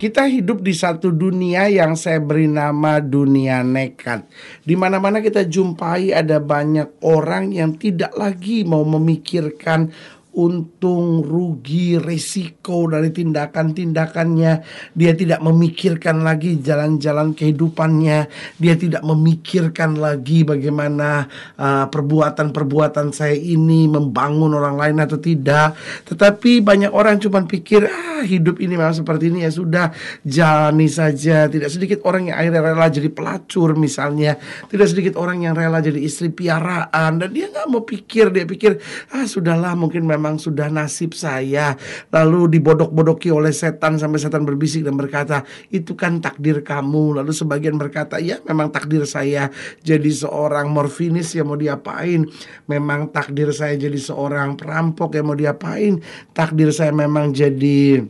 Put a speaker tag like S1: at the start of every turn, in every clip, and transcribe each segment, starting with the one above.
S1: kita hidup di satu dunia yang saya beri nama dunia nekat. Di mana-mana kita jumpai ada banyak orang yang tidak lagi mau memikirkan untung, rugi, resiko dari tindakan-tindakannya. Dia tidak memikirkan lagi jalan-jalan kehidupannya. Dia tidak memikirkan lagi bagaimana uh, perbuatan-perbuatan saya ini membangun orang lain atau tidak. Tetapi banyak orang cuma pikir, ah hidup ini memang seperti ini ya sudah jalani saja. Tidak sedikit orang yang akhirnya rela jadi pelacur misalnya. Tidak sedikit orang yang rela jadi istri piaraan. Dan dia nggak mau pikir, dia pikir, ah sudahlah mungkin memang memang sudah nasib saya lalu dibodok-bodoki oleh setan sampai setan berbisik dan berkata itu kan takdir kamu lalu sebagian berkata ya memang takdir saya jadi seorang morfinis ya mau diapain memang takdir saya jadi seorang perampok ya mau diapain takdir saya memang jadi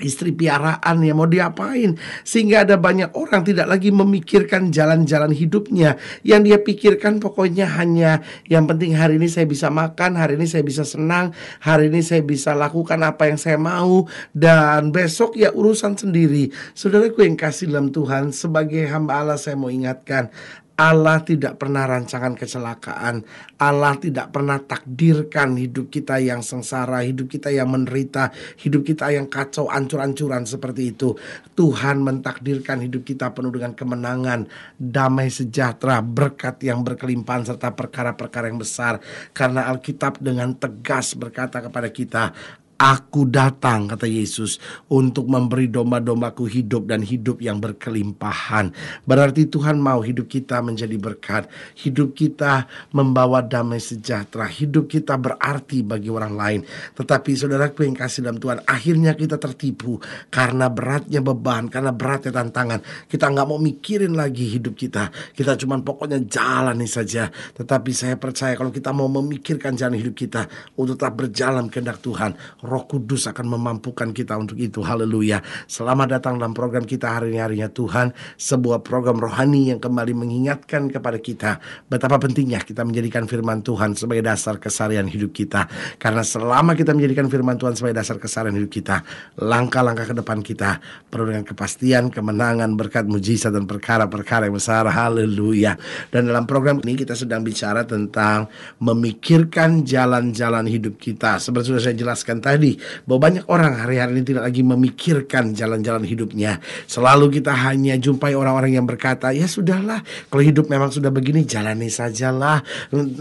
S1: istri piaraan ya mau diapain sehingga ada banyak orang tidak lagi memikirkan jalan-jalan hidupnya yang dia pikirkan pokoknya hanya yang penting hari ini saya bisa makan hari ini saya bisa senang hari ini saya bisa lakukan apa yang saya mau dan besok ya urusan sendiri saudaraku yang kasih dalam Tuhan sebagai hamba Allah saya mau ingatkan Allah tidak pernah rancangan kecelakaan. Allah tidak pernah takdirkan hidup kita yang sengsara, hidup kita yang menderita, hidup kita yang kacau, ancur-ancuran seperti itu. Tuhan mentakdirkan hidup kita penuh dengan kemenangan, damai sejahtera, berkat yang berkelimpahan, serta perkara-perkara yang besar. Karena Alkitab dengan tegas berkata kepada kita, Aku datang, kata Yesus, untuk memberi domba-dombaku hidup dan hidup yang berkelimpahan. Berarti Tuhan mau hidup kita menjadi berkat, hidup kita membawa damai sejahtera, hidup kita berarti bagi orang lain. Tetapi saudaraku yang kasih dalam Tuhan, akhirnya kita tertipu karena beratnya beban, karena beratnya tantangan. Kita nggak mau mikirin lagi hidup kita, kita cuma pokoknya jalani saja. Tetapi saya percaya kalau kita mau memikirkan jalan hidup kita untuk tetap berjalan kehendak Tuhan, Roh Kudus akan memampukan kita untuk itu. Haleluya. Selamat datang dalam program kita hari-harinya Tuhan, sebuah program rohani yang kembali mengingatkan kepada kita betapa pentingnya kita menjadikan firman Tuhan sebagai dasar kesarian hidup kita. Karena selama kita menjadikan firman Tuhan sebagai dasar kesarian hidup kita, langkah-langkah ke depan kita perlu dengan kepastian, kemenangan, berkat mujizat dan perkara-perkara yang besar. Haleluya. Dan dalam program ini kita sedang bicara tentang memikirkan jalan-jalan hidup kita. Seperti sudah saya jelaskan tadi tadi bahwa banyak orang hari-hari ini tidak lagi memikirkan jalan-jalan hidupnya. Selalu kita hanya jumpai orang-orang yang berkata, "Ya sudahlah, kalau hidup memang sudah begini, jalani sajalah.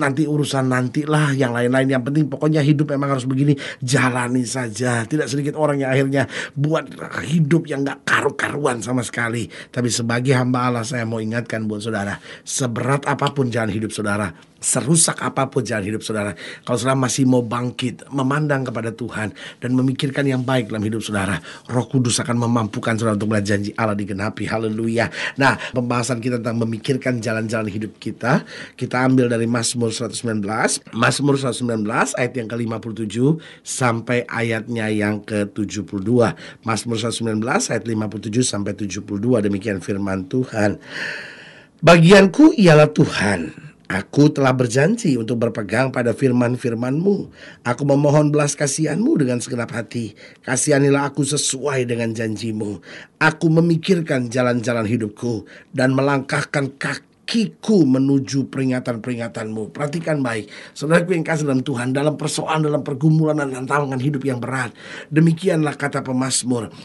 S1: Nanti urusan nantilah, yang lain-lain yang penting pokoknya hidup memang harus begini, jalani saja." Tidak sedikit orang yang akhirnya buat hidup yang gak karu-karuan sama sekali. Tapi sebagai hamba Allah saya mau ingatkan buat saudara, seberat apapun jalan hidup saudara, serusak apapun jalan hidup saudara, kalau saudara masih mau bangkit, memandang kepada Tuhan dan memikirkan yang baik dalam hidup saudara, Roh Kudus akan memampukan saudara untuk melihat janji Allah digenapi. Haleluya. Nah, pembahasan kita tentang memikirkan jalan-jalan hidup kita, kita ambil dari Mazmur 119, Mazmur 119 ayat yang ke-57 sampai ayatnya yang ke-72. Mazmur 119 ayat 57 sampai 72 demikian firman Tuhan. Bagianku ialah Tuhan, Aku telah berjanji untuk berpegang pada firman-firmanmu. Aku memohon belas kasihanmu dengan segenap hati. Kasihanilah aku sesuai dengan janjimu. Aku memikirkan jalan-jalan hidupku dan melangkahkan kakiku menuju peringatan-peringatanmu. Perhatikan baik. Saudaraku yang kasih dalam Tuhan, dalam persoalan, dalam pergumulan, dan tantangan hidup yang berat. Demikianlah kata pemazmur.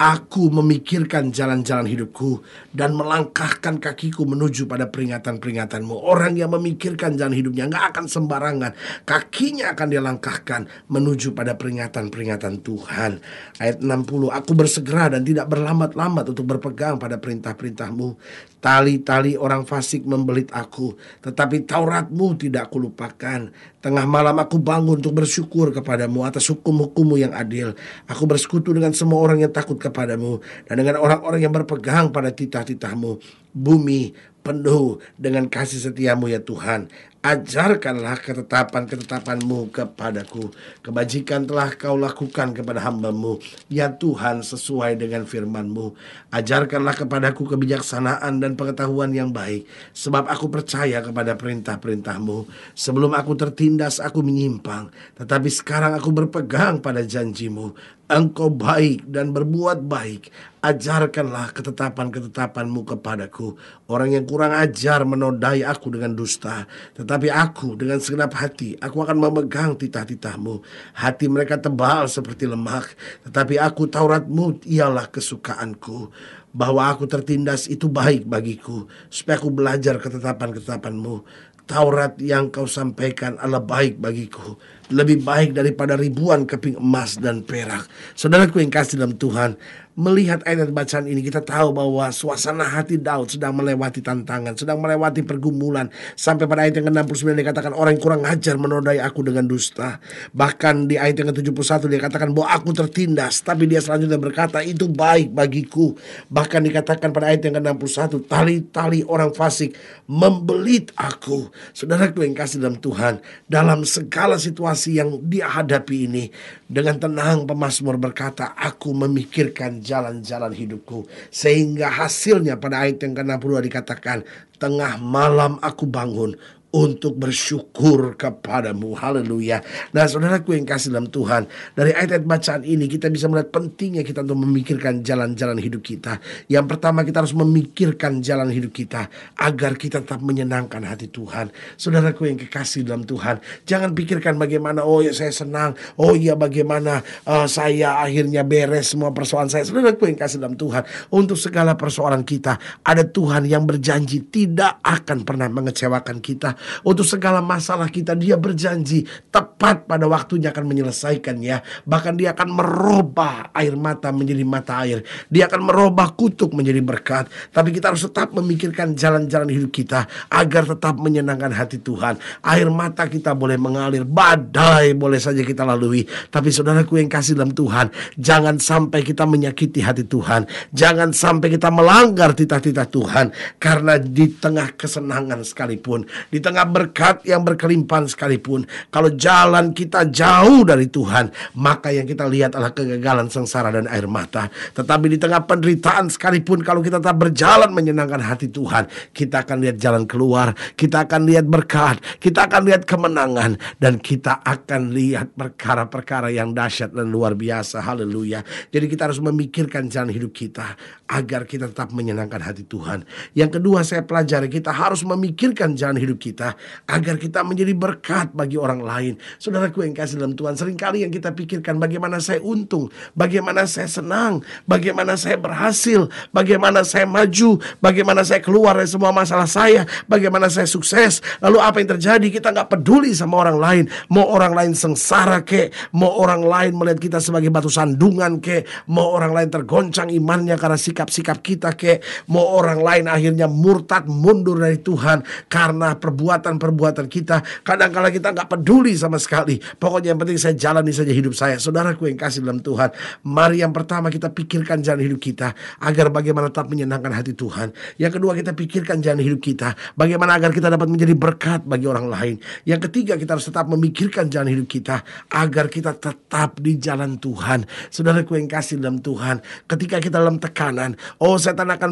S1: Aku memikirkan jalan-jalan hidupku dan melangkahkan kakiku menuju pada peringatan-peringatanmu. Orang yang memikirkan jalan hidupnya nggak akan sembarangan. Kakinya akan dilangkahkan menuju pada peringatan-peringatan Tuhan. Ayat 60, aku bersegera dan tidak berlambat-lambat untuk berpegang pada perintah-perintahmu. Tali-tali orang fasik membelit aku, tetapi Tauratmu tidak kulupakan. Tengah malam aku bangun untuk bersyukur kepadamu atas hukum-hukummu yang adil. Aku bersekutu dengan semua orang yang takut ke kepadamu dan dengan orang-orang yang berpegang pada titah-titahmu bumi penuh dengan kasih setiamu ya Tuhan ajarkanlah ketetapan-ketetapanmu kepadaku. Kebajikan telah kau lakukan kepada hambamu, ya Tuhan sesuai dengan firmanmu. Ajarkanlah kepadaku kebijaksanaan dan pengetahuan yang baik, sebab aku percaya kepada perintah-perintahmu. Sebelum aku tertindas, aku menyimpang, tetapi sekarang aku berpegang pada janjimu. Engkau baik dan berbuat baik. Ajarkanlah ketetapan-ketetapanmu kepadaku. Orang yang kurang ajar menodai aku dengan dusta, tetapi aku dengan segenap hati, aku akan memegang titah-titahmu. Hati mereka tebal seperti lemak, tetapi aku Tauratmu ialah kesukaanku. Bahwa aku tertindas itu baik bagiku, supaya aku belajar ketetapan-ketetapanmu. Taurat yang kau sampaikan adalah baik bagiku. Lebih baik daripada ribuan keping emas dan perak. Saudaraku yang kasih dalam Tuhan, melihat ayat bacaan ini kita tahu bahwa suasana hati Daud sedang melewati tantangan, sedang melewati pergumulan sampai pada ayat yang ke-69 dikatakan orang yang kurang ajar menodai aku dengan dusta. Bahkan di ayat yang ke-71 dia katakan bahwa aku tertindas, tapi dia selanjutnya berkata itu baik bagiku. Bahkan dikatakan pada ayat yang ke-61 tali-tali orang fasik membelit aku. saudara yang kasih dalam Tuhan, dalam segala situasi yang dia hadapi ini dengan tenang pemazmur berkata aku memikirkan jalan-jalan hidupku. Sehingga hasilnya pada ayat yang ke-62 dikatakan, tengah malam aku bangun untuk bersyukur kepadamu. Haleluya. Nah saudaraku yang kasih dalam Tuhan. Dari ayat-ayat bacaan ini kita bisa melihat pentingnya kita untuk memikirkan jalan-jalan hidup kita. Yang pertama kita harus memikirkan jalan hidup kita. Agar kita tetap menyenangkan hati Tuhan. Saudaraku yang kekasih dalam Tuhan. Jangan pikirkan bagaimana oh ya saya senang. Oh ya bagaimana uh, saya akhirnya beres semua persoalan saya. Saudaraku yang kasih dalam Tuhan. Untuk segala persoalan kita. Ada Tuhan yang berjanji tidak akan pernah mengecewakan kita untuk segala masalah kita dia berjanji tetap tepat pada waktunya akan menyelesaikan ya Bahkan dia akan merubah air mata menjadi mata air. Dia akan merubah kutuk menjadi berkat. Tapi kita harus tetap memikirkan jalan-jalan hidup kita agar tetap menyenangkan hati Tuhan. Air mata kita boleh mengalir, badai boleh saja kita lalui. Tapi saudaraku yang kasih dalam Tuhan, jangan sampai kita menyakiti hati Tuhan. Jangan sampai kita melanggar titah-titah Tuhan. Karena di tengah kesenangan sekalipun, di tengah berkat yang berkelimpahan sekalipun, kalau jalan kegagalan kita jauh dari Tuhan, maka yang kita lihat adalah kegagalan sengsara dan air mata. Tetapi di tengah penderitaan sekalipun kalau kita tetap berjalan menyenangkan hati Tuhan, kita akan lihat jalan keluar, kita akan lihat berkat, kita akan lihat kemenangan dan kita akan lihat perkara-perkara yang dahsyat dan luar biasa. Haleluya. Jadi kita harus memikirkan jalan hidup kita agar kita tetap menyenangkan hati Tuhan. Yang kedua saya pelajari kita harus memikirkan jalan hidup kita agar kita menjadi berkat bagi orang lain. Saudaraku yang kasih dalam Tuhan, seringkali yang kita pikirkan bagaimana saya untung, bagaimana saya senang, bagaimana saya berhasil, bagaimana saya maju, bagaimana saya keluar dari semua masalah saya, bagaimana saya sukses. Lalu apa yang terjadi? Kita nggak peduli sama orang lain. Mau orang lain sengsara ke, mau orang lain melihat kita sebagai batu sandungan ke, mau orang lain tergoncang imannya karena sikap-sikap kita ke, mau orang lain akhirnya murtad mundur dari Tuhan karena perbuatan-perbuatan kita. Kadang-kala kita nggak peduli sama sekali sekali. Pokoknya yang penting saya jalani saja hidup saya. Saudaraku yang kasih dalam Tuhan. Mari yang pertama kita pikirkan jalan hidup kita. Agar bagaimana tetap menyenangkan hati Tuhan. Yang kedua kita pikirkan jalan hidup kita. Bagaimana agar kita dapat menjadi berkat bagi orang lain. Yang ketiga kita harus tetap memikirkan jalan hidup kita. Agar kita tetap di jalan Tuhan. Saudaraku yang kasih dalam Tuhan. Ketika kita dalam tekanan. Oh setan akan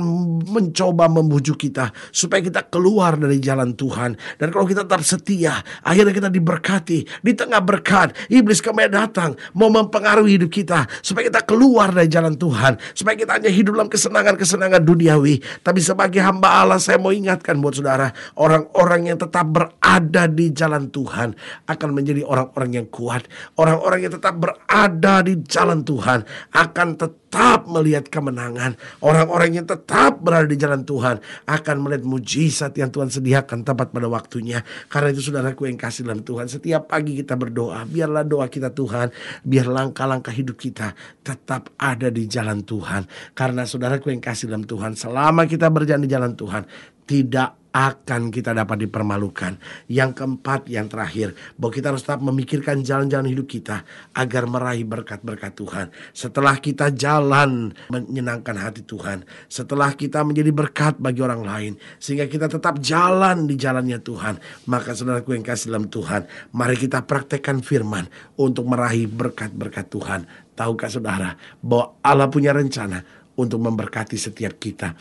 S1: mencoba membujuk kita. Supaya kita keluar dari jalan Tuhan. Dan kalau kita tetap setia. Akhirnya kita diberkati di tengah berkat, iblis kembali datang mau mempengaruhi hidup kita supaya kita keluar dari jalan Tuhan, supaya kita hanya hidup dalam kesenangan-kesenangan duniawi. Tapi sebagai hamba Allah saya mau ingatkan buat saudara, orang-orang yang tetap berada di jalan Tuhan akan menjadi orang-orang yang kuat, orang-orang yang tetap berada di jalan Tuhan akan tetap tetap melihat kemenangan. Orang-orang yang tetap berada di jalan Tuhan akan melihat mujizat yang Tuhan sediakan tepat pada waktunya. Karena itu saudaraku yang kasih dalam Tuhan, setiap pagi kita berdoa, biarlah doa kita Tuhan, biar langkah-langkah hidup kita tetap ada di jalan Tuhan. Karena saudaraku yang kasih dalam Tuhan, selama kita berjalan di jalan Tuhan, tidak akan kita dapat dipermalukan. Yang keempat, yang terakhir, bahwa kita harus tetap memikirkan jalan-jalan hidup kita agar meraih berkat-berkat Tuhan. Setelah kita jalan menyenangkan hati Tuhan, setelah kita menjadi berkat bagi orang lain, sehingga kita tetap jalan di jalannya Tuhan, maka saudaraku yang kasih dalam Tuhan, mari kita praktekkan firman untuk meraih berkat-berkat Tuhan. Tahukah saudara bahwa Allah punya rencana untuk memberkati setiap kita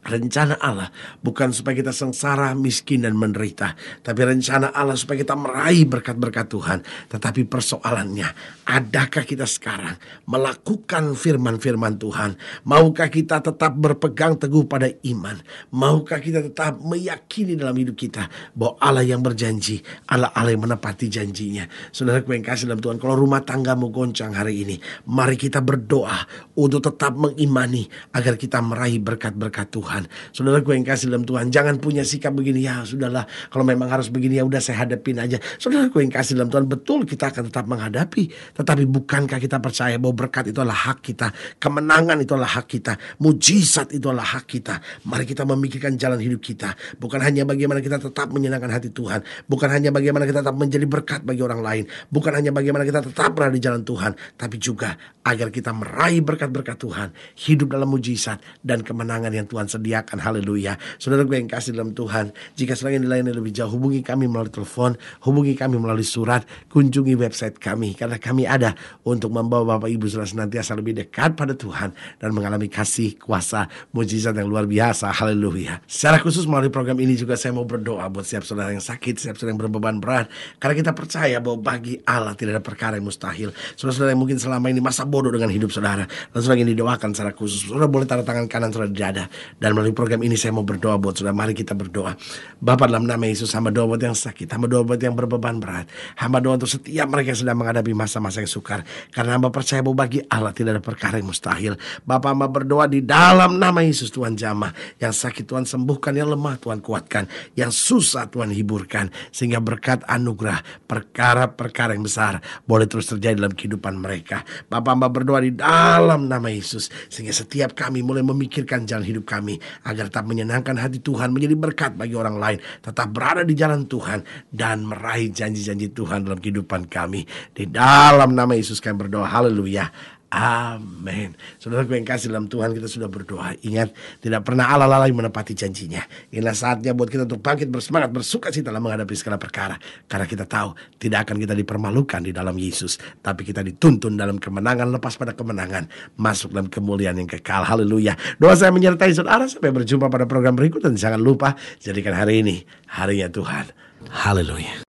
S1: Rencana Allah bukan supaya kita sengsara, miskin, dan menderita. Tapi rencana Allah supaya kita meraih berkat-berkat Tuhan. Tetapi persoalannya, adakah kita sekarang melakukan firman-firman Tuhan? Maukah kita tetap berpegang teguh pada iman? Maukah kita tetap meyakini dalam hidup kita bahwa Allah yang berjanji, Allah Allah yang menepati janjinya. Saudara yang kasih dalam Tuhan, kalau rumah tanggamu goncang hari ini, mari kita berdoa untuk tetap mengimani agar kita meraih berkat-berkat Tuhan. Tuhan. Saudara gue yang kasih dalam Tuhan, jangan punya sikap begini ya sudahlah. Kalau memang harus begini ya udah saya hadapin aja. Saudara gue yang kasih dalam Tuhan, betul kita akan tetap menghadapi, tetapi bukankah kita percaya bahwa berkat itu adalah hak kita, kemenangan itu adalah hak kita, mujizat itu adalah hak kita. Mari kita memikirkan jalan hidup kita, bukan hanya bagaimana kita tetap menyenangkan hati Tuhan, bukan hanya bagaimana kita tetap menjadi berkat bagi orang lain, bukan hanya bagaimana kita tetap berada di jalan Tuhan, tapi juga agar kita meraih berkat-berkat Tuhan, hidup dalam mujizat dan kemenangan yang Tuhan sediakan sediakan. Haleluya. Saudara gue yang kasih dalam Tuhan, jika sedang dilayani lebih jauh, hubungi kami melalui telepon, hubungi kami melalui surat, kunjungi website kami. Karena kami ada untuk membawa Bapak Ibu saudara senantiasa lebih dekat pada Tuhan dan mengalami kasih, kuasa, mujizat yang luar biasa. Haleluya. Secara khusus melalui program ini juga saya mau berdoa buat siap saudara yang sakit, siap saudara yang berbeban berat. Karena kita percaya bahwa bagi Allah tidak ada perkara yang mustahil. Saudara-saudara yang mungkin selama ini masa bodoh dengan hidup saudara. Dan saudara ingin didoakan secara khusus. Saudara boleh tanda tangan kanan saudara di dada. Dan melalui program ini saya mau berdoa buat saudara. Mari kita berdoa. Bapak dalam nama Yesus, hamba doa buat yang sakit, hamba doa buat yang berbeban berat. Hamba doa untuk setiap mereka yang sedang menghadapi masa-masa yang sukar. Karena hamba percaya bahwa bagi Allah tidak ada perkara yang mustahil. Bapak hamba berdoa di dalam nama Yesus Tuhan jamah. Yang sakit Tuhan sembuhkan, yang lemah Tuhan kuatkan. Yang susah Tuhan hiburkan. Sehingga berkat anugerah, perkara-perkara yang besar boleh terus terjadi dalam kehidupan mereka. Bapak hamba berdoa di dalam nama Yesus. Sehingga setiap kami mulai memikirkan jalan hidup kami agar tetap menyenangkan hati Tuhan, menjadi berkat bagi orang lain, tetap berada di jalan Tuhan dan meraih janji-janji Tuhan dalam kehidupan kami. Di dalam nama Yesus kami berdoa. Haleluya. Amin. Saudara yang kasih dalam Tuhan kita sudah berdoa. Ingat, tidak pernah Allah lalai menepati janjinya. Inilah saatnya buat kita untuk bangkit bersemangat, bersuka cita dalam menghadapi segala perkara. Karena kita tahu, tidak akan kita dipermalukan di dalam Yesus. Tapi kita dituntun dalam kemenangan, lepas pada kemenangan. Masuk dalam kemuliaan yang kekal. Haleluya. Doa saya menyertai saudara. Sampai berjumpa pada program berikut. Dan jangan lupa, jadikan hari ini harinya Tuhan. Haleluya.